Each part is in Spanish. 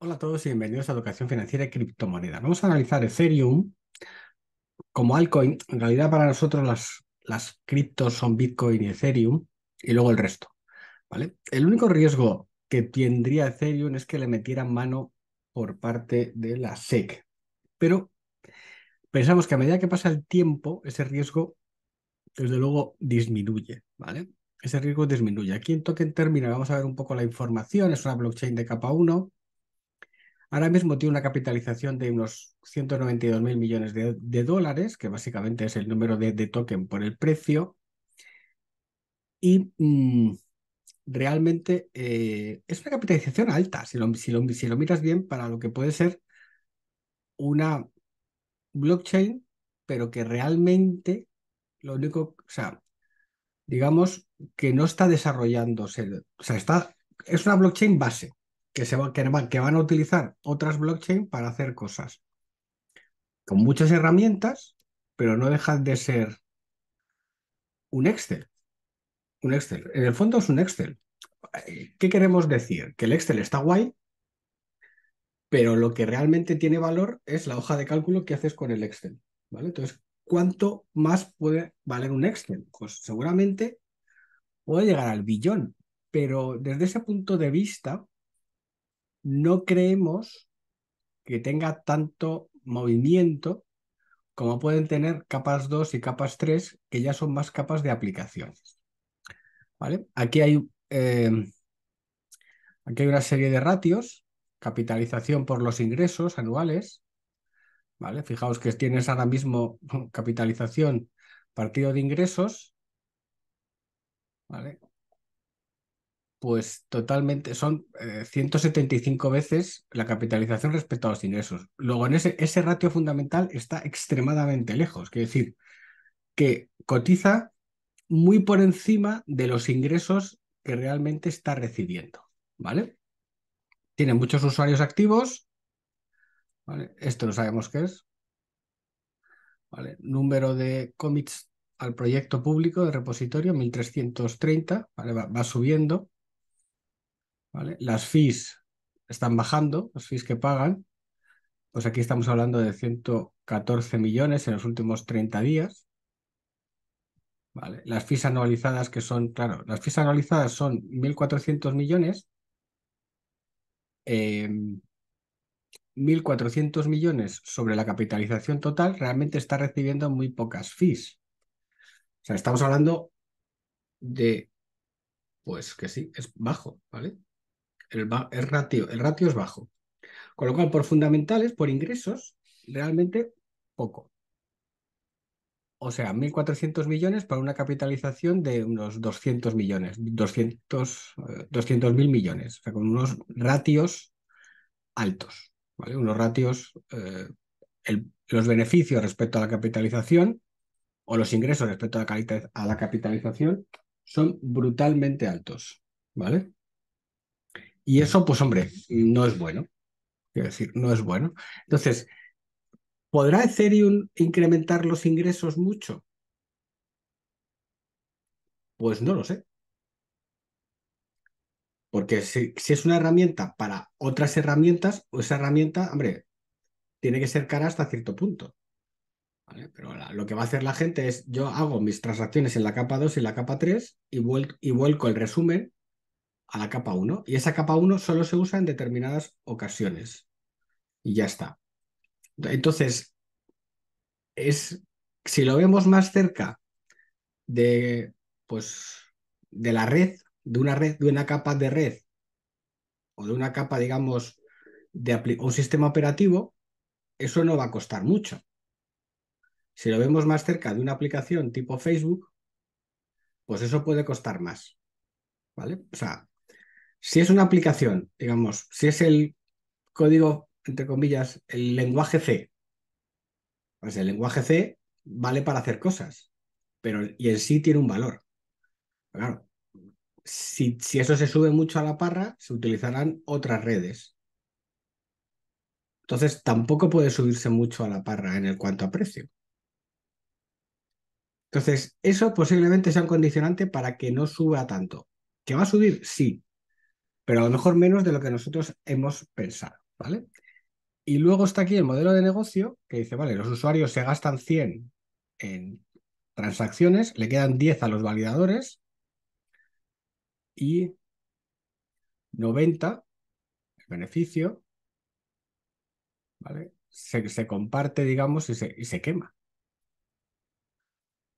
Hola a todos y bienvenidos a Educación Financiera y Criptomonedas. Vamos a analizar Ethereum como altcoin. En realidad para nosotros las, las criptos son Bitcoin y Ethereum y luego el resto. ¿vale? El único riesgo que tendría Ethereum es que le metieran mano por parte de la SEC. Pero pensamos que a medida que pasa el tiempo, ese riesgo desde luego disminuye. ¿vale? Ese riesgo disminuye. Aquí en Token Terminal vamos a ver un poco la información. Es una blockchain de capa 1 Ahora mismo tiene una capitalización de unos 192.000 millones de, dólares, que básicamente es el número de, token por el precio. Y mm, realmente eh, es una capitalización alta, si lo, si lo miras bien, para lo que puede ser una blockchain, pero que realmente lo único, o sea, digamos que no está desarrollándose, o sea, está, es una blockchain base, que, se que, van, que van a utilizar otras blockchain para hacer cosas. Con muchas herramientas, pero no dejan de ser un Excel. Un Excel. En el fondo es un Excel. ¿Qué queremos decir? Que el Excel está guay, pero lo que realmente tiene valor es la hoja de cálculo que haces con el Excel. ¿vale? Entonces, ¿cuánto más puede valer un Excel? Pues seguramente puede llegar al billón, pero desde ese punto de vista, no creemos que tenga tanto movimiento como pueden tener capas 2 y capas 3, que ya son más capas de aplicación. ¿Vale? Aquí hay, eh, aquí hay una serie de ratios, capitalización por los ingresos anuales, ¿vale? Fijaos que tienes ahora mismo capitalización partido de ingresos, ¿vale? pues totalmente, son 175 eh, veces la capitalización respecto a los ingresos. Luego, en ese, ese ratio fundamental está extremadamente lejos, que decir, que cotiza muy por encima de los ingresos que realmente está recibiendo, ¿vale? Tiene muchos usuarios activos, ¿vale? Esto lo sabemos qué es, ¿vale? Número de commits al proyecto público de repositorio, 1330, ¿vale? va subiendo, las fees están bajando, las fees que pagan. Pues aquí estamos hablando de 114 millones en los últimos 30 días. Las fees anualizadas que son, claro, las fees anualizadas son 1.400 millones. 1.400 em, millones sobre la capitalización total, realmente está recibiendo muy pocas fees. O sea, estamos hablando de, pues que sí, es bajo, ¿vale? el, ratio, el ratio es bajo. Con lo cual, por fundamentales, por ingresos, realmente poco. O sea, 1.400 millones para una capitalización de unos 200 millones, 200 eh, mil millones, o sea, con unos ratios altos, Unos ratios, eh, los beneficios respecto a la capitalización o los ingresos respecto a la, a la capitalización son brutalmente altos, ¿vale? Y eso, pues hombre, no es bueno. Quiero decir, no es bueno. Entonces, ¿podrá Ethereum incrementar los ingresos mucho? Pues no lo sé. Porque si, es una herramienta para otras herramientas, pues esa herramienta, hombre, tiene que ser cara hasta cierto punto. Pero ahora lo que va a hacer la gente es, yo hago mis transacciones en la capa 2 y la capa 3 y vuelco el resumen a la capa 1 y esa capa 1 solo se usa en determinadas ocasiones y ya está. Entonces, es, si lo vemos más cerca de, pues, de la red, de una red, de una capa de red o de una capa, digamos, de un sistema operativo, eso no va a costar mucho. Si lo vemos más cerca de una aplicación tipo Facebook, pues eso puede costar más. ¿Vale? O sea, si es una aplicación, digamos, si es el código, entre comillas, el lenguaje C, pues el lenguaje C vale para hacer cosas, pero y en sí tiene un valor. claro, si, si eso se sube mucho a la parra, se utilizarán otras redes. Entonces tampoco puede subirse mucho a la parra en el cuanto a precio. Entonces, eso posiblemente sea un condicionante para que no suba tanto. ¿Que va a subir? Sí, pero a lo mejor menos de lo que nosotros hemos pensado, ¿vale? Y luego está aquí el modelo de negocio que dice, vale, los usuarios se gastan 100 en transacciones, le quedan 10 a los validadores y 90 el beneficio, ¿vale? Se, comparte, digamos, y se, y se quema.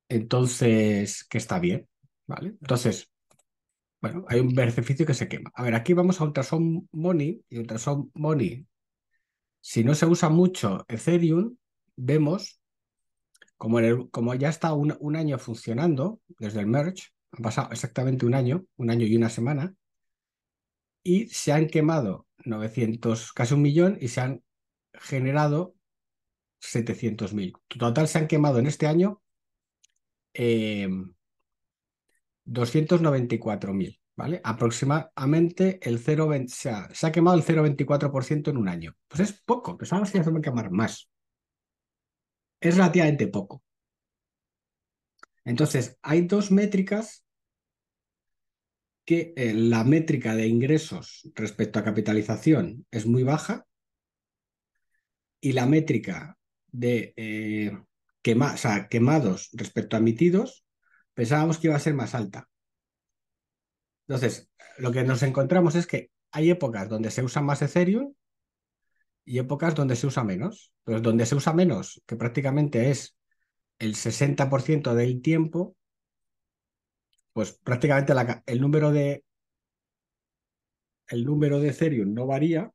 Entonces, que está bien, ¿vale? Entonces, bueno, hay un beneficio que se quema. A ver, aquí vamos a Ultrasound Money y Ultrasound Money. Si no se usa mucho Ethereum, vemos como, como ya está un, año funcionando desde el merge, han pasado exactamente un año, un año y una semana, y se han quemado 900, casi un millón, y se han generado 700.000. Total, se han quemado en este año eh, 294.000, ¿vale? Aproximadamente el 0.24 se ha quemado el 0,24% en un año. Pues es poco, pensamos que quemar más. Es relativamente poco. Entonces, hay dos métricas que eh, la métrica de ingresos respecto a capitalización es muy baja y la métrica de eh, sea, quemados respecto a emitidos pensábamos que iba a ser más alta. Entonces, lo que nos encontramos es que hay épocas donde se usa más Ethereum y épocas donde se usa menos. Entonces, donde se usa menos, que prácticamente es el 60% del tiempo, pues prácticamente el número de el número de Ethereum no varía,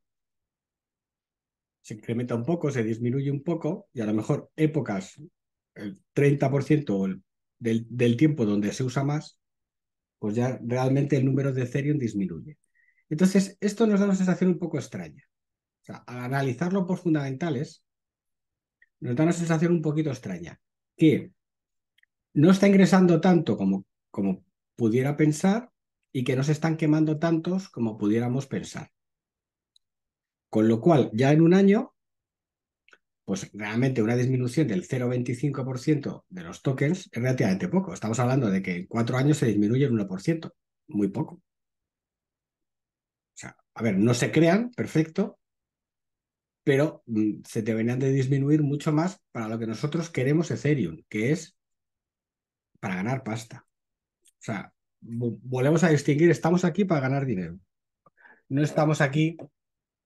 se incrementa un poco, se disminuye un poco, y a lo mejor épocas el 30% o el del, tiempo donde se usa más, pues ya realmente el número de Ethereum disminuye. Entonces, esto nos da una sensación un poco extraña. O sea, al analizarlo por fundamentales, nos da una sensación un poquito extraña, que no está ingresando tanto como, como pudiera pensar y que no se están quemando tantos como pudiéramos pensar. Con lo cual, ya en un año pues realmente una disminución del 0,25% de los tokens es relativamente poco. Estamos hablando de que en cuatro años se disminuye el 1%, muy poco. O sea, a ver, no se crean, perfecto, pero mm, se deberían de disminuir mucho más para lo que nosotros queremos Ethereum, que es para ganar pasta. O sea, volvemos a distinguir, estamos aquí para ganar dinero. No estamos aquí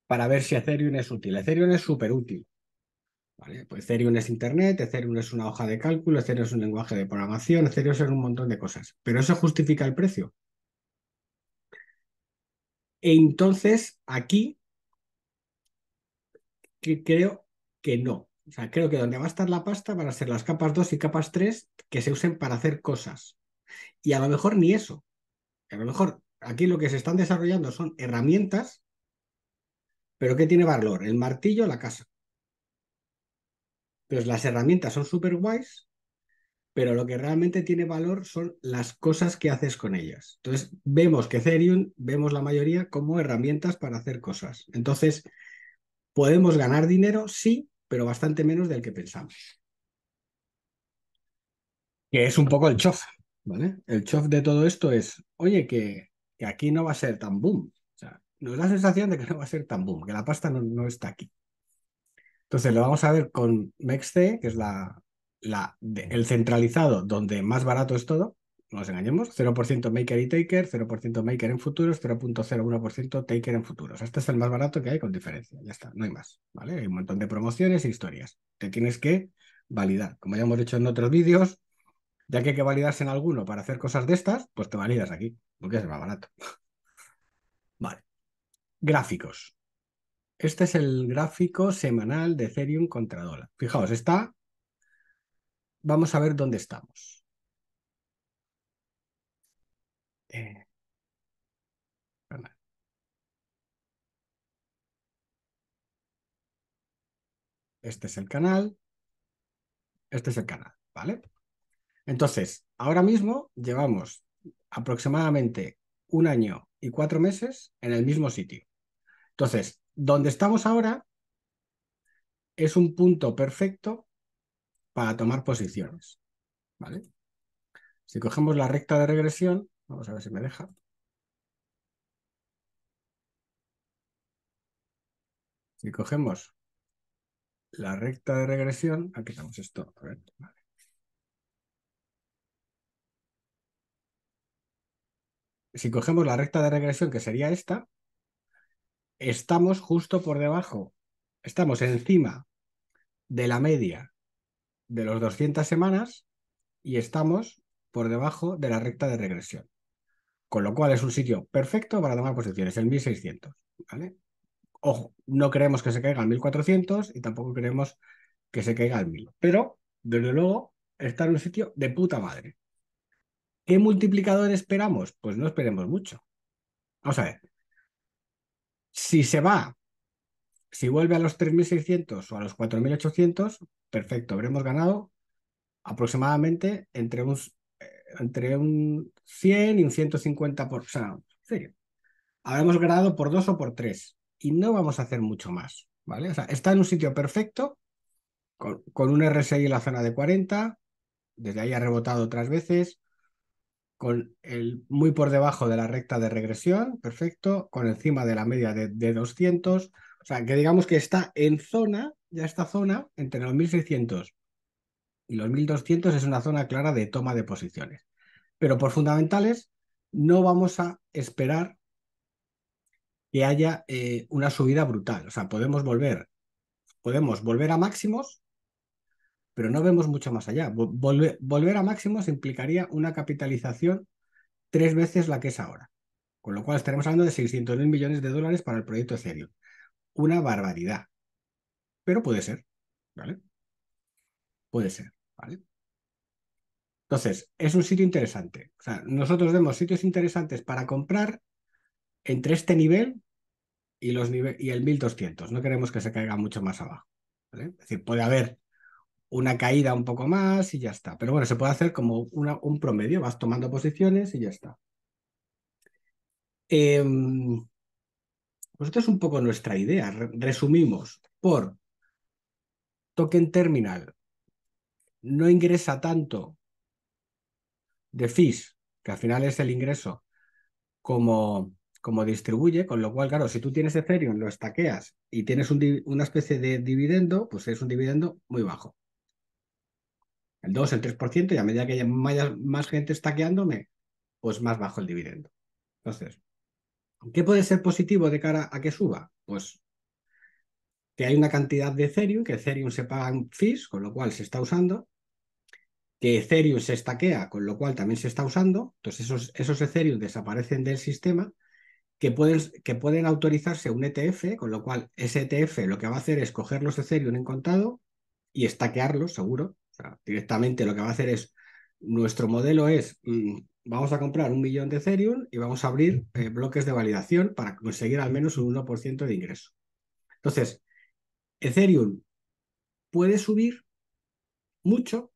para ver si Ethereum es útil. Ethereum es súper útil ¿vale? Pues Ethereum es Internet, Ethereum es una hoja de cálculo, Ethereum es un lenguaje de programación, Ethereum es un montón de cosas. Pero eso justifica el precio. E entonces, aquí creo que no. O sea, creo que donde va a estar la pasta van a ser las capas 2 y capas 3 que se usen para hacer cosas. Y a lo mejor ni eso. A lo mejor aquí lo que se están desarrollando son herramientas, pero ¿qué tiene valor? El martillo, la casa. Pues las herramientas son súper guays, pero lo que realmente tiene valor son las cosas que haces con ellas. Entonces, vemos que Ethereum, vemos la mayoría como herramientas para hacer cosas. Entonces, podemos ganar dinero, sí, pero bastante menos del que pensamos. Que es un poco el chof, ¿vale? El chof de todo esto es, oye, que, aquí no va a ser tan boom. O sea, nos da la sensación de que no va a ser tan boom, que la pasta no está aquí. Entonces lo vamos a ver con MEXC, que es la, el centralizado donde más barato es todo, no nos engañemos, 0% maker y taker, 0% maker en futuros, 0.01% taker en futuros. Este es el más barato que hay con diferencia, ya está, no hay más, ¿vale? Hay un montón de promociones e historias. Te tienes que validar, como ya hemos dicho en otros vídeos, ya que hay que validarse en alguno para hacer cosas de estas, pues te validas aquí, porque es más barato. vale. Gráficos. Este es el gráfico semanal de Ethereum contra dólar. Fijaos, está... Vamos a ver dónde estamos. Eh, este es el canal. Este es el canal, ¿vale? Entonces, ahora mismo llevamos aproximadamente un año y cuatro meses en el mismo sitio. Entonces, donde estamos ahora es un punto perfecto para tomar posiciones. ¿vale? Si cogemos la recta de regresión, vamos a ver si me deja. Si cogemos la recta de regresión, aquí ah, estamos esto. Si cogemos la recta de regresión, que sería esta, estamos justo por debajo, estamos encima de la media de los 200 semanas y estamos por debajo de la recta de regresión. Con lo cual es un sitio perfecto para tomar posiciones, el 1600. ¿vale? Ojo, no queremos que se caiga al 1400 y tampoco queremos que se caiga al 1000. Pero, desde luego, está en un sitio de puta madre. ¿Qué multiplicador esperamos? Pues no esperemos mucho. Vamos a ver, si se va, si vuelve a los 3.600 o a los 4.800, perfecto, habremos ganado aproximadamente entre un, eh, entre un 100 y un 150 por... habremos ganado por dos o por tres y no vamos a hacer mucho más, ¿vale? está en un sitio perfecto, con, con un RSI en la zona de 40, desde ahí ha rebotado otras veces, con el muy por debajo de la recta de regresión, perfecto, con encima de la media de, 200, o sea, que digamos que está en zona, ya esta zona, entre los 1600 y los 1200 es una zona clara de toma de posiciones. Pero por fundamentales no vamos a esperar que haya eh, una subida brutal, o sea, podemos volver, podemos volver a máximos pero no vemos mucho más allá. volver a máximos implicaría una capitalización tres veces la que es ahora, con lo cual estaremos hablando de 600.000 millones de dólares para el proyecto Ethereum. Una barbaridad, pero puede ser, ¿vale? Puede ser, ¿vale? Entonces, es un sitio interesante. O sea, nosotros vemos sitios interesantes para comprar entre este nivel y, los y el 1200. No queremos que se caiga mucho más abajo. Es decir, puede haber una caída un poco más y ya está. Pero bueno, se puede hacer como un promedio, vas tomando posiciones y ya está. Em, pues esto es un poco nuestra idea. Resumimos por token terminal. No ingresa tanto de fees, que al final es el ingreso, como, como distribuye, con lo cual, claro, si tú tienes Ethereum, lo estaqueas y tienes una especie de dividendo, pues es un dividendo muy bajo el 2, el 3%, y a medida que haya más, gente estaqueándome, pues más bajo el dividendo. Entonces, ¿qué puede ser positivo de cara a que suba? Pues que hay una cantidad de Ethereum, que Ethereum se pagan fees, con lo cual se está usando, que Ethereum se estaquea, con lo cual también se está usando, entonces esos, esos Ethereum desaparecen del sistema, que pueden, que pueden autorizarse un ETF, con lo cual ese ETF lo que va a hacer es coger los Ethereum en contado y estaquearlos, seguro, directamente lo que va a hacer es, nuestro modelo es, mm, vamos a comprar un millón de Ethereum y vamos a abrir eh, bloques de validación para conseguir al menos un 1% de ingreso. Entonces, Ethereum puede subir mucho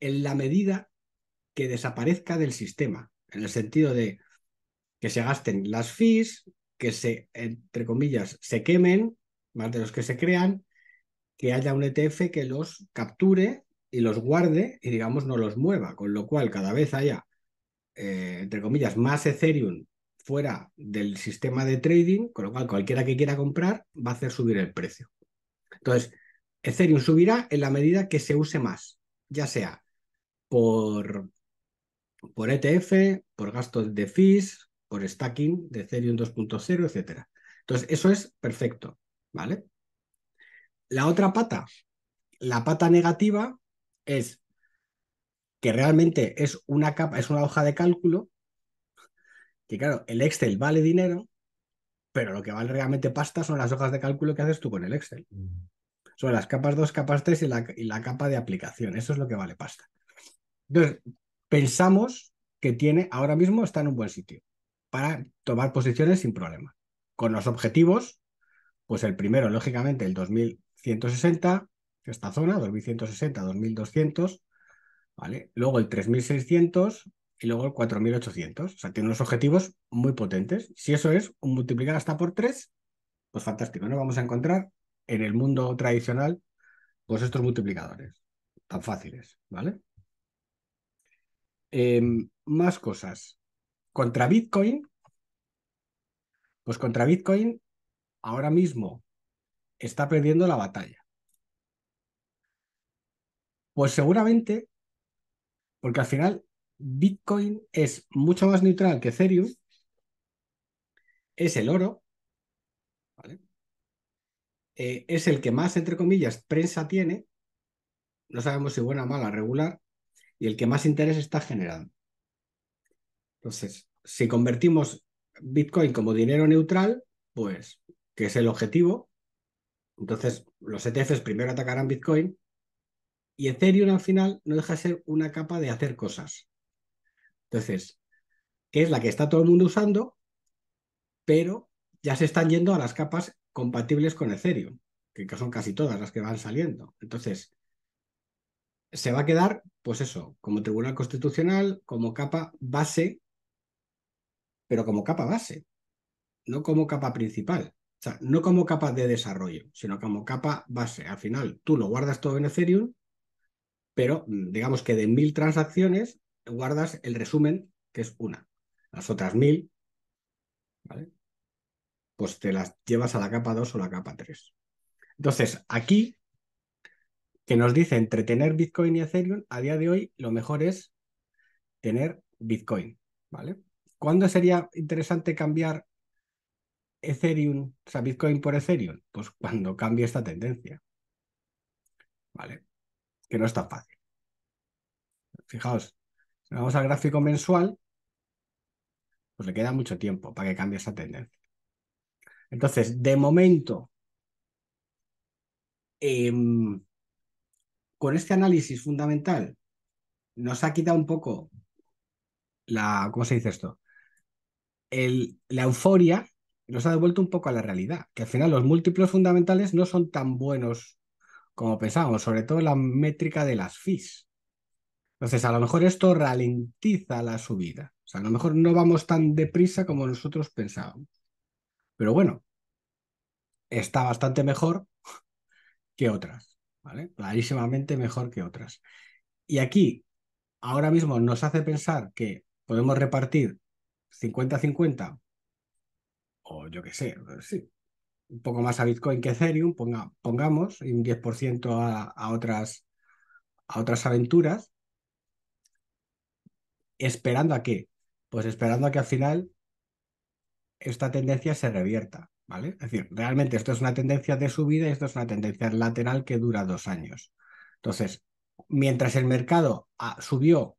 en la medida que desaparezca del sistema, en el sentido de que se gasten las fees, que se, entre comillas, se quemen, más de los que se crean, que haya un ETF que los capture y los guarde y digamos no los mueva, con lo cual cada vez haya, eh, entre comillas, más Ethereum fuera del sistema de trading, con lo cual cualquiera que quiera comprar va a hacer subir el precio. Entonces, Ethereum subirá en la medida que se use más, ya sea por, por ETF, por gastos de fees, por stacking de Ethereum 2.0, etc. Entonces, eso es perfecto, ¿vale? La otra pata, la pata negativa es que realmente es una capa, es una hoja de cálculo, que claro, el Excel vale dinero, pero lo que vale realmente pasta son las hojas de cálculo que haces tú con el Excel. Mm. Son las capas 2, capas 3 y la, y la capa de aplicación. Eso es lo que vale pasta. Entonces, pensamos que tiene, ahora mismo está en un buen sitio para tomar posiciones sin problema. Con los objetivos, pues el primero, lógicamente, el 2000, 160, esta zona, 2160, 2200, ¿vale? Luego el 3600 y luego el 4800. O sea, tiene unos objetivos muy potentes. Si eso es un multiplicar hasta por 3, pues fantástico, ¿no? Vamos a encontrar en el mundo tradicional, pues estos multiplicadores tan fáciles, ¿vale? Em, más cosas. Contra Bitcoin, pues contra Bitcoin, ahora mismo está perdiendo la batalla. Pues seguramente, porque al final Bitcoin es mucho más neutral que Ethereum, es el oro, eh, es el que más, entre comillas, prensa tiene, no sabemos si buena, mala, regular, y el que más interés está generando. Entonces, si convertimos Bitcoin como dinero neutral, pues, que es el objetivo, entonces, los ETFs primero atacarán Bitcoin y Ethereum al final no deja de ser una capa de hacer cosas. Entonces, es la que está todo el mundo usando, pero ya se están yendo a las capas compatibles con Ethereum, que son casi todas las que van saliendo. Entonces, se va a quedar, pues eso, como Tribunal Constitucional, como capa base, pero como capa base, no como capa principal. O sea, no como capa de desarrollo, sino como capa base. Al final, tú lo guardas todo en Ethereum, pero mm, digamos que de mil transacciones guardas el resumen, que es una. Las otras mil, ¿vale? Pues te las llevas a la capa 2 o la capa 3. Entonces, aquí, que nos dice entre tener Bitcoin y Ethereum, a día de hoy lo mejor es tener Bitcoin, ¿vale? ¿Cuándo sería interesante cambiar Ethereum, o sea, Bitcoin por Ethereum, pues cuando cambie esta tendencia. ¿Vale? Que no es tan fácil. Fijaos, si vamos al gráfico mensual, pues le queda mucho tiempo para que cambie esta tendencia. Entonces, de momento, em, con este análisis fundamental, nos ha quitado un poco la, ¿cómo se dice esto? El, la euforia nos ha devuelto un poco a la realidad, que al final los múltiplos fundamentales no son tan buenos como pensábamos, sobre todo la métrica de las FIS. Entonces, a lo mejor esto ralentiza la subida. O sea, a lo mejor no vamos tan deprisa como nosotros pensábamos. Pero bueno, está bastante mejor que otras, Clarísimamente mejor que otras. Y aquí, ahora mismo nos hace pensar que podemos repartir 50-50 o yo qué sé, pues sí, un poco más a Bitcoin que Ethereum, pongamos, y un 10% a, otras, a otras aventuras, esperando a qué? Pues esperando a que al final esta tendencia se revierta, ¿vale? Es decir, realmente esto es una tendencia de subida y esto es una tendencia lateral que dura dos años. Entonces, mientras el mercado ah, subió,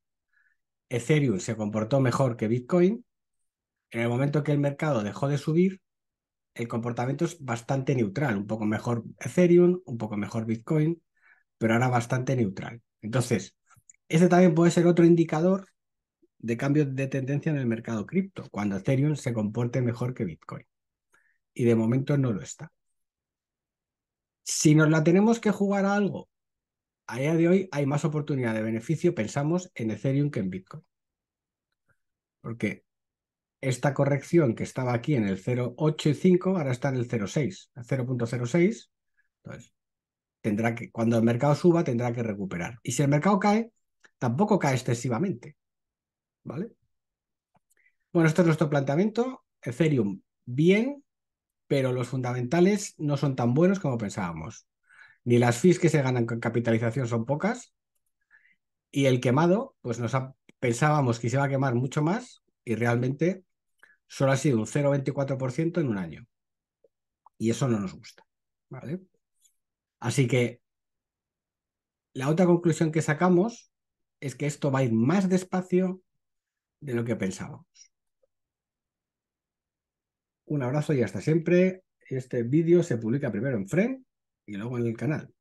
Ethereum se comportó mejor que Bitcoin, en el momento que el mercado dejó de subir, el comportamiento es bastante neutral, un poco mejor Ethereum, un poco mejor Bitcoin, pero ahora bastante neutral. Entonces, ese también puede ser otro indicador de cambio de tendencia en el mercado cripto, cuando Ethereum se comporte mejor que Bitcoin. Y de momento no lo está. Si nos la tenemos que jugar a algo, a día de hoy hay más oportunidad de beneficio, pensamos, en Ethereum que en Bitcoin. Porque esta corrección que estaba aquí en el 0,85 ahora está en el 0,6, 0.06. Entonces, tendrá que, cuando el mercado suba, tendrá que recuperar. Y si el mercado cae, tampoco cae excesivamente. ¿Vale? Bueno, este es nuestro planteamiento. Ethereum, bien, pero los fundamentales no son tan buenos como pensábamos. Ni las fees que se ganan con capitalización son pocas. Y el quemado, pues nos pensábamos que se iba a quemar mucho más y realmente solo ha sido un 0,24% en un año. Y eso no nos gusta. ¿vale? Así que la otra conclusión que sacamos es que esto va a ir más despacio de lo que pensábamos. Un abrazo y hasta siempre. Este vídeo se publica primero en Fren y luego en el canal.